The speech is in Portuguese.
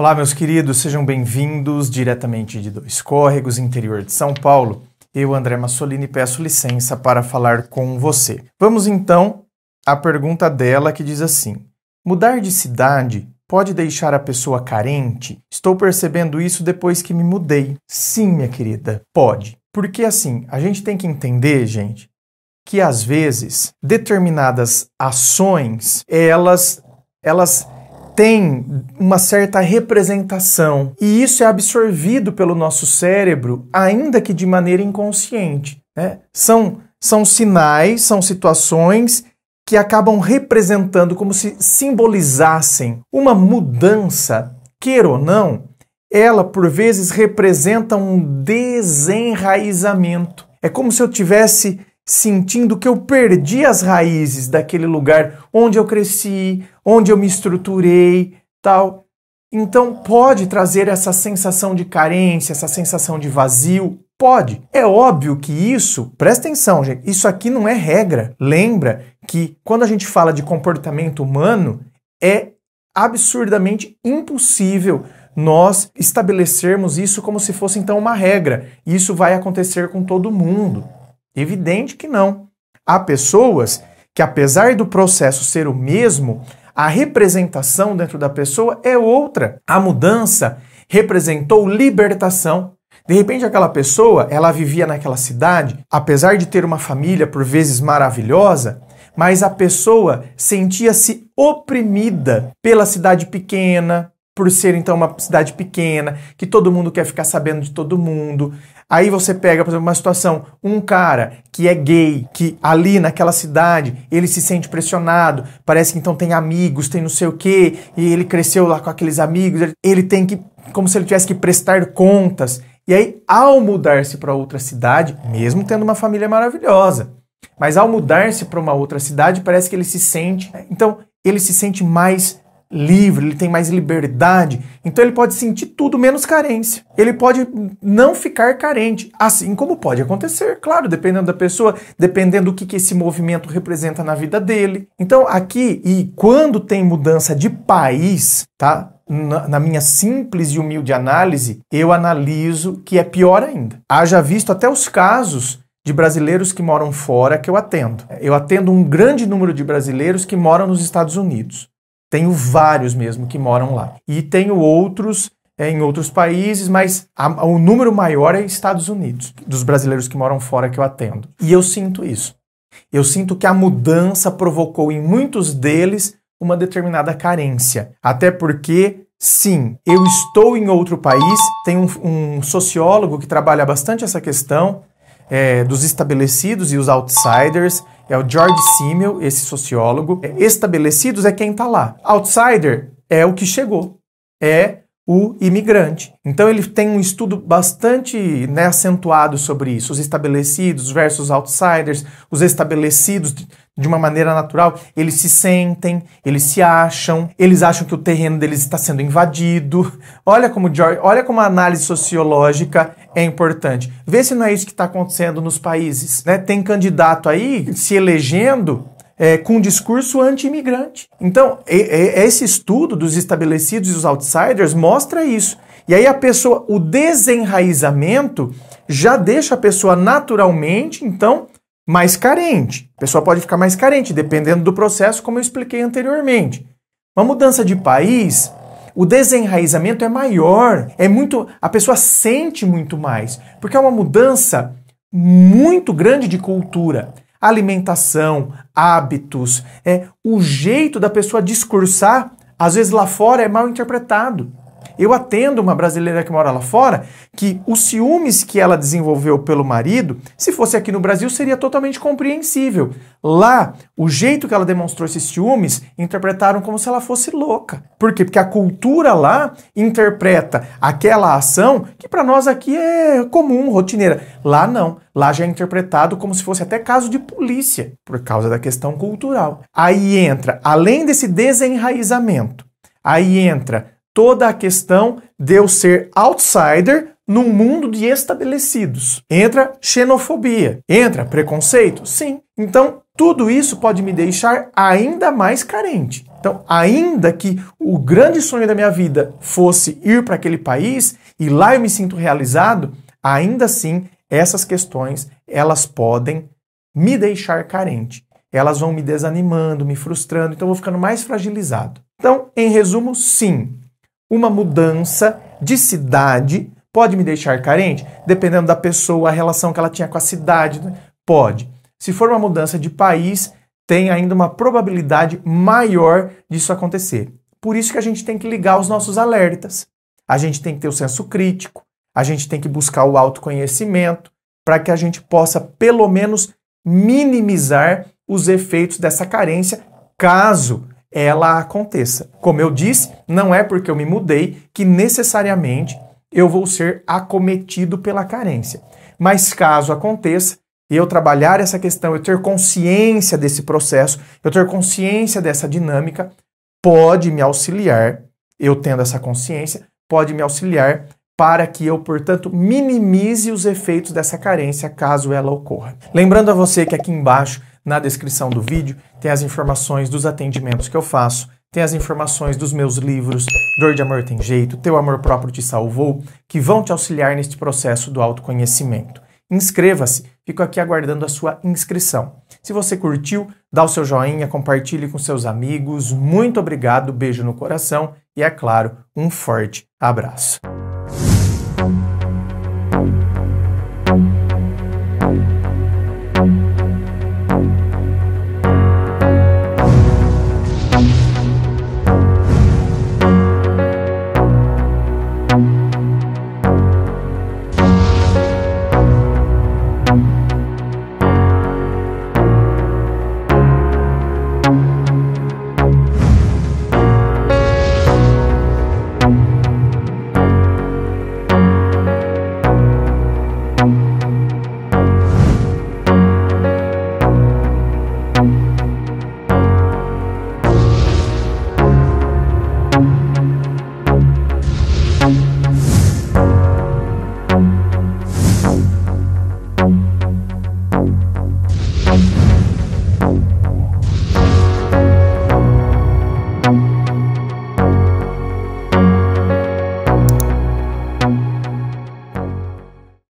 Olá, meus queridos, sejam bem-vindos diretamente de Dois Córregos, interior de São Paulo. Eu, André Massolini, peço licença para falar com você. Vamos então à pergunta dela que diz assim: Mudar de cidade pode deixar a pessoa carente? Estou percebendo isso depois que me mudei. Sim, minha querida, pode. Porque assim, a gente tem que entender, gente, que às vezes determinadas ações, elas elas tem uma certa representação e isso é absorvido pelo nosso cérebro, ainda que de maneira inconsciente. Né? São, são sinais, são situações que acabam representando como se simbolizassem uma mudança, queira ou não, ela por vezes representa um desenraizamento. É como se eu tivesse sentindo que eu perdi as raízes daquele lugar onde eu cresci, onde eu me estruturei, tal. Então pode trazer essa sensação de carência, essa sensação de vazio, Pode. É óbvio que isso, presta atenção, gente, isso aqui não é regra. Lembra que quando a gente fala de comportamento humano, é absurdamente impossível nós estabelecermos isso como se fosse então uma regra. Isso vai acontecer com todo mundo. Evidente que não. Há pessoas que, apesar do processo ser o mesmo, a representação dentro da pessoa é outra. A mudança representou libertação. De repente, aquela pessoa, ela vivia naquela cidade, apesar de ter uma família por vezes maravilhosa, mas a pessoa sentia-se oprimida pela cidade pequena, por ser então uma cidade pequena, que todo mundo quer ficar sabendo de todo mundo. Aí você pega, por exemplo, uma situação, um cara que é gay, que ali naquela cidade ele se sente pressionado, parece que então tem amigos, tem não sei o quê, e ele cresceu lá com aqueles amigos, ele tem que, como se ele tivesse que prestar contas. E aí, ao mudar-se para outra cidade, mesmo tendo uma família maravilhosa, mas ao mudar-se para uma outra cidade, parece que ele se sente. Né? Então, ele se sente mais livre, ele tem mais liberdade, então ele pode sentir tudo menos carência. Ele pode não ficar carente, assim como pode acontecer, claro, dependendo da pessoa, dependendo do que, que esse movimento representa na vida dele. Então, aqui, e quando tem mudança de país, tá? Na, na, minha simples e humilde análise, eu analiso que é pior ainda. Haja visto até os casos de brasileiros que moram fora que eu atendo. Eu atendo um grande número de brasileiros que moram nos Estados Unidos. Tenho vários mesmo que moram lá. E tenho outros é, em outros países, mas a, o número maior é Estados Unidos, dos brasileiros que moram fora que eu atendo. E eu sinto isso. Eu sinto que a mudança provocou em muitos deles uma determinada carência. Até porque, sim, eu estou em outro país, tem um, um sociólogo que trabalha bastante essa questão, é, dos estabelecidos e os outsiders é o George Simmel, esse sociólogo. É, estabelecidos é quem está lá. Outsider é o que chegou. É o imigrante. Então ele tem um estudo bastante né, acentuado sobre isso, os estabelecidos versus outsiders, os estabelecidos de uma maneira natural, eles se sentem, eles se acham, eles acham que o terreno deles está sendo invadido. Olha como George, olha como a análise sociológica é importante. Vê se não é isso que está acontecendo nos países, né? Tem candidato aí se elegendo é, com um discurso anti-imigrante. Então, esse estudo dos estabelecidos e os outsiders mostra isso. E aí a pessoa, o desenraizamento já deixa a pessoa naturalmente, então, mais carente. A pessoa pode ficar mais carente, dependendo do processo, como eu expliquei anteriormente. Uma mudança de país, o desenraizamento é maior, é muito, a pessoa sente muito mais, porque é uma mudança muito grande de cultura. Alimentação, hábitos, é o jeito da pessoa discursar, às vezes lá fora é mal interpretado. Eu atendo uma brasileira que mora lá fora que os ciúmes que ela desenvolveu pelo marido, se fosse aqui no Brasil, seria totalmente compreensível. Lá, o jeito que ela demonstrou esses ciúmes, interpretaram como se ela fosse louca. Por quê? Porque a cultura lá interpreta aquela ação que para nós aqui é comum, rotineira. Lá não. Lá já é interpretado como se fosse até caso de polícia, por causa da questão cultural. Aí entra, além desse desenraizamento, aí entra toda a questão de eu ser outsider no mundo de estabelecidos. Entra xenofobia, entra preconceito, sim. Então, tudo isso pode me deixar ainda mais carente. Então, ainda que o grande sonho da minha vida fosse ir para aquele país e lá eu me sinto realizado, ainda assim, essas questões, elas podem me deixar carente. Elas vão me desanimando, me frustrando, então eu vou ficando mais fragilizado. Então, em resumo, sim, uma mudança de cidade pode me deixar carente, dependendo da pessoa, a relação que ela tinha com a cidade, né? pode. Se for uma mudança de país, tem ainda uma probabilidade maior disso acontecer. Por isso que a gente tem que ligar os nossos alertas. A gente tem que ter o senso crítico, a gente tem que buscar o autoconhecimento para que a gente possa pelo menos minimizar os efeitos dessa carência, caso ela aconteça. Como eu disse, não é porque eu me mudei que necessariamente eu vou ser acometido pela carência. Mas caso aconteça, eu trabalhar essa questão, eu ter consciência desse processo, eu ter consciência dessa dinâmica, pode me auxiliar, eu tendo essa consciência, pode me auxiliar para que eu, portanto, minimize os efeitos dessa carência caso ela ocorra. Lembrando a você que aqui embaixo na descrição do vídeo tem as informações dos atendimentos que eu faço, tem as informações dos meus livros Dor de Amor Tem Jeito, Teu Amor Próprio Te Salvou, que vão te auxiliar neste processo do autoconhecimento. Inscreva-se, fico aqui aguardando a sua inscrição. Se você curtiu, dá o seu joinha, compartilhe com seus amigos. Muito obrigado, beijo no coração e, é claro, um forte abraço.